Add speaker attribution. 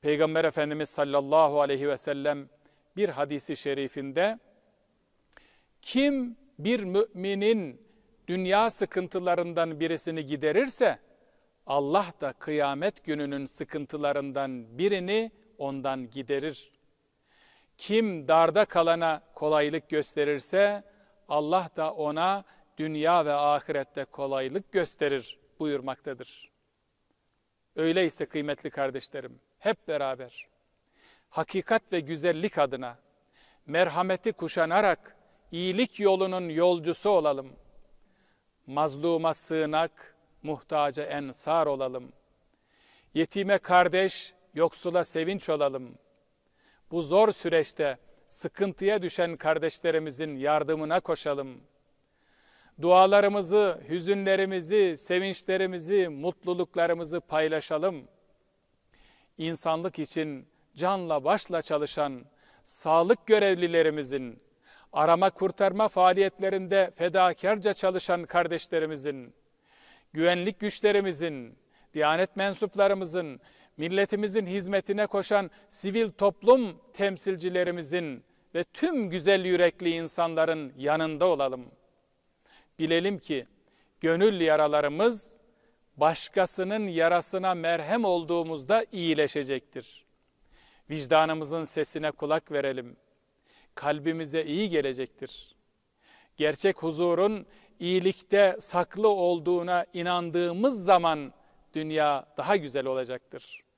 Speaker 1: Peygamber Efendimiz sallallahu aleyhi ve sellem bir hadisi şerifinde kim bir müminin dünya sıkıntılarından birisini giderirse Allah da kıyamet gününün sıkıntılarından birini ondan giderir. Kim darda kalana kolaylık gösterirse Allah da ona dünya ve ahirette kolaylık gösterir buyurmaktadır. Öyleyse kıymetli kardeşlerim, hep beraber hakikat ve güzellik adına merhameti kuşanarak iyilik yolunun yolcusu olalım. Mazluma sığınak, muhtaca ensar olalım. Yetime kardeş, yoksula sevinç olalım. Bu zor süreçte sıkıntıya düşen kardeşlerimizin yardımına koşalım. Dualarımızı, hüzünlerimizi, sevinçlerimizi, mutluluklarımızı paylaşalım. İnsanlık için canla başla çalışan sağlık görevlilerimizin, arama kurtarma faaliyetlerinde fedakarca çalışan kardeşlerimizin, güvenlik güçlerimizin, diyanet mensuplarımızın, milletimizin hizmetine koşan sivil toplum temsilcilerimizin ve tüm güzel yürekli insanların yanında olalım.'' Bilelim ki gönül yaralarımız başkasının yarasına merhem olduğumuzda iyileşecektir. Vicdanımızın sesine kulak verelim. Kalbimize iyi gelecektir. Gerçek huzurun iyilikte saklı olduğuna inandığımız zaman dünya daha güzel olacaktır.''